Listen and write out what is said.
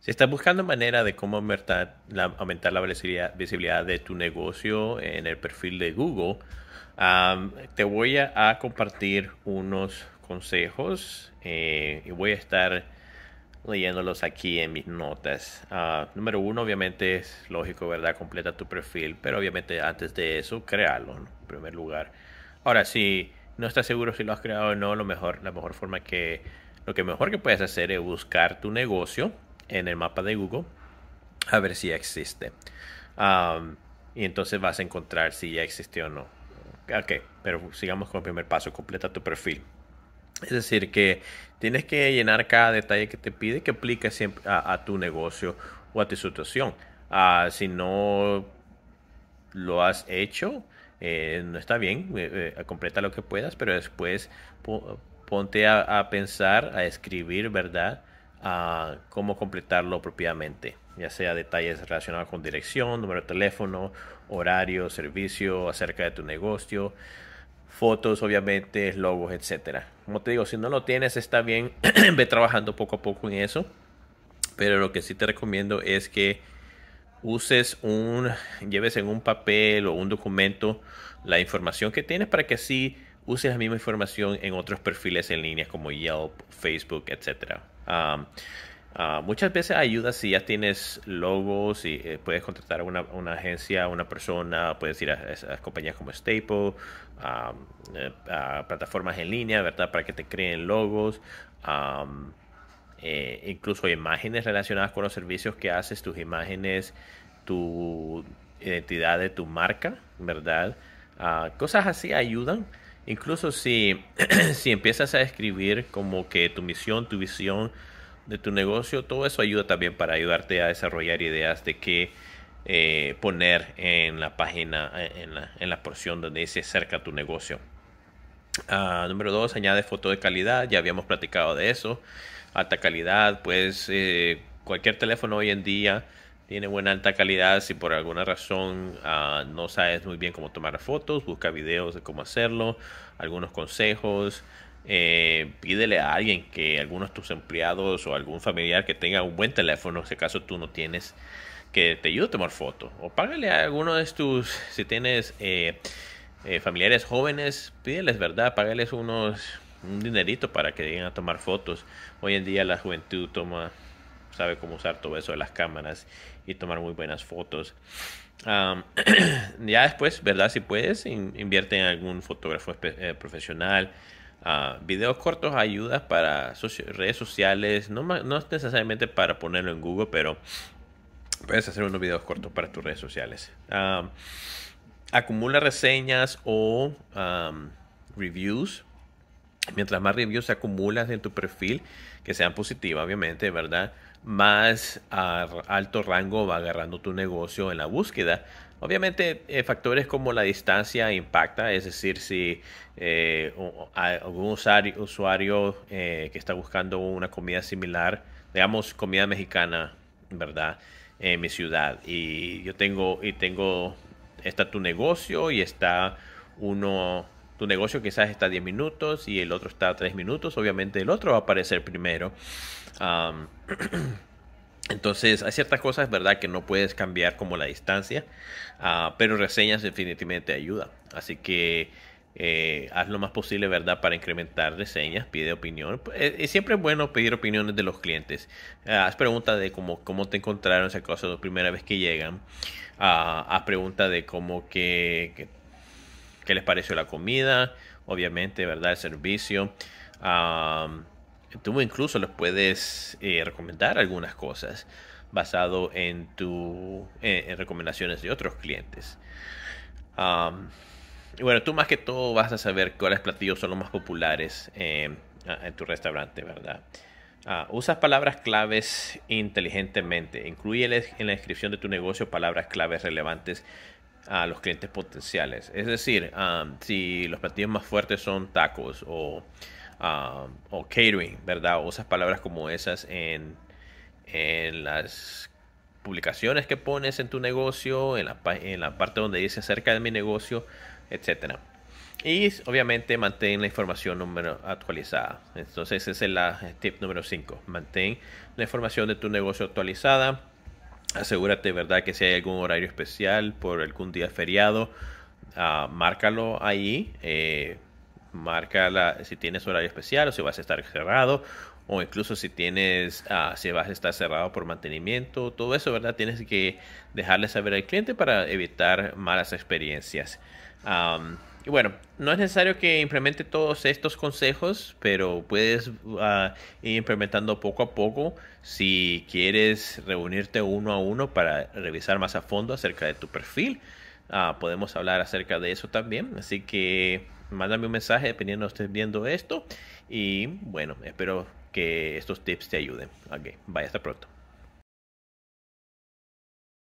Si estás buscando manera de cómo aumentar la, visibilidad, de tu negocio en el perfil de Google, te voy a, compartir unos consejos eh, y voy a estar leyéndolos aquí en mis notas. Ah, número uno, obviamente es lógico, ¿verdad? Completa tu perfil, pero obviamente antes de eso, créalo en primer lugar. Ahora, si no estás seguro si lo has creado o no, lo mejor, la mejor forma que, lo que mejor que puedes hacer es buscar tu negocio en el mapa de Google a ver si existe. y entonces vas a encontrar si ya existe o no. Ok, pero sigamos con el primer paso, completa tu perfil. Es decir, que tienes que llenar cada detalle que te pide que aplique siempre a, tu negocio o a tu situación. Ah, si no lo has hecho, eh, no está bien, eh, eh, completa lo que puedas, pero después ponte a, pensar, a escribir, ¿verdad? a cómo completarlo propiamente, ya sea detalles relacionados con dirección, número de teléfono, horario, servicio, acerca de tu negocio, fotos, obviamente, logos, etcétera. Como te digo, si no lo tienes, está bien, ve trabajando poco a poco en eso. Pero lo que sí te recomiendo es que uses un, lleves en un papel o un documento la información que tienes para que así uses la misma información en otros perfiles en línea como Yelp, Facebook, etcétera muchas veces ayuda si ya tienes logos y eh, puedes contratar a una, una, agencia, una persona, puedes ir a, compañías como Staple, eh, a, plataformas en línea, ¿verdad? Para que te creen logos. Eh, incluso imágenes relacionadas con los servicios que haces, tus imágenes, tu identidad de tu marca, ¿verdad? Ah, cosas así ayudan Incluso si, empiezas a escribir como que tu misión, tu visión de tu negocio, todo eso ayuda también para ayudarte a desarrollar ideas de qué eh, poner en la página, eh, en la, porción donde dice cerca tu negocio. Ah, número dos, añade foto de calidad, ya habíamos platicado de eso. Alta calidad, pues eh, cualquier teléfono hoy en día tiene buena alta calidad. Si por alguna razón ah, no sabes muy bien cómo tomar fotos, busca videos de cómo hacerlo, algunos consejos. Eh, pídele a alguien que algunos de tus empleados o algún familiar que tenga un buen teléfono, si acaso tú no tienes, que te ayude a tomar fotos. O págale a alguno de tus, si tienes eh, eh, familiares jóvenes, pídeles, ¿verdad? Págales unos, un dinerito para que lleguen a tomar fotos. Hoy en día la juventud toma sabe cómo usar todo eso de las cámaras y tomar muy buenas fotos. ya después, ¿verdad? Si puedes, invierte en algún fotógrafo eh, profesional. Ah, videos cortos ayudas para redes sociales, no, no necesariamente para ponerlo en Google, pero puedes hacer unos videos cortos para tus redes sociales. acumula reseñas o reviews. Mientras más reviews acumulas en tu perfil, que sean positivas, obviamente, ¿verdad? más a alto rango va agarrando tu negocio en la búsqueda. Obviamente eh, factores como la distancia impacta, es decir, si eh, algún usuario, eh, que está buscando una comida similar, digamos comida mexicana, ¿verdad? En mi ciudad y yo tengo, y tengo, está tu negocio y está uno tu negocio quizás está a 10 minutos y el otro está a 3 minutos, obviamente el otro va a aparecer primero. Entonces, hay ciertas cosas, ¿verdad?, que no puedes cambiar como la distancia, ah, pero reseñas definitivamente ayuda. Así que eh, haz lo más posible, ¿verdad?, para incrementar reseñas, pide opinión. Eh, es siempre bueno pedir opiniones de los clientes. Ah, haz preguntas de cómo, cómo te encontraron, esa acaso la primera vez que llegan. Ah, haz preguntas de cómo que, que qué les pareció la comida, obviamente, ¿verdad? El servicio. tú incluso les puedes eh, recomendar algunas cosas basado en tu eh, recomendaciones de otros clientes. y bueno, tú más que todo vas a saber cuáles platillos son los más populares em, en tu restaurante, ¿verdad? Ah, usas palabras claves inteligentemente. Incluye en la descripción de tu negocio palabras claves relevantes a los clientes potenciales. Es decir, um, si los platillos más fuertes son tacos o, um, o catering, ¿verdad? esas palabras como esas en, las publicaciones que pones en tu negocio, en la, parte donde dice acerca de mi negocio, etc. Y obviamente mantén la información número actualizada. Entonces ese es el, ah, tip número 5. Mantén la información de tu negocio actualizada asegúrate, ¿verdad? Que si hay algún horario especial por algún día feriado, ah, márcalo ahí. Eh, marca si tienes horario especial o si vas a estar cerrado o incluso si tienes ah, si vas a estar cerrado por mantenimiento todo eso verdad tienes que dejarle saber al cliente para evitar malas experiencias bueno, no es necesario que implemente todos estos consejos, pero puedes ah, ir implementando poco a poco si quieres reunirte uno a uno para revisar más a fondo acerca de tu perfil. Ah, podemos hablar acerca de eso también. Así que mándame un mensaje dependiendo de estés viendo esto. Y bueno, espero que estos tips te ayuden. Ok, vaya hasta pronto.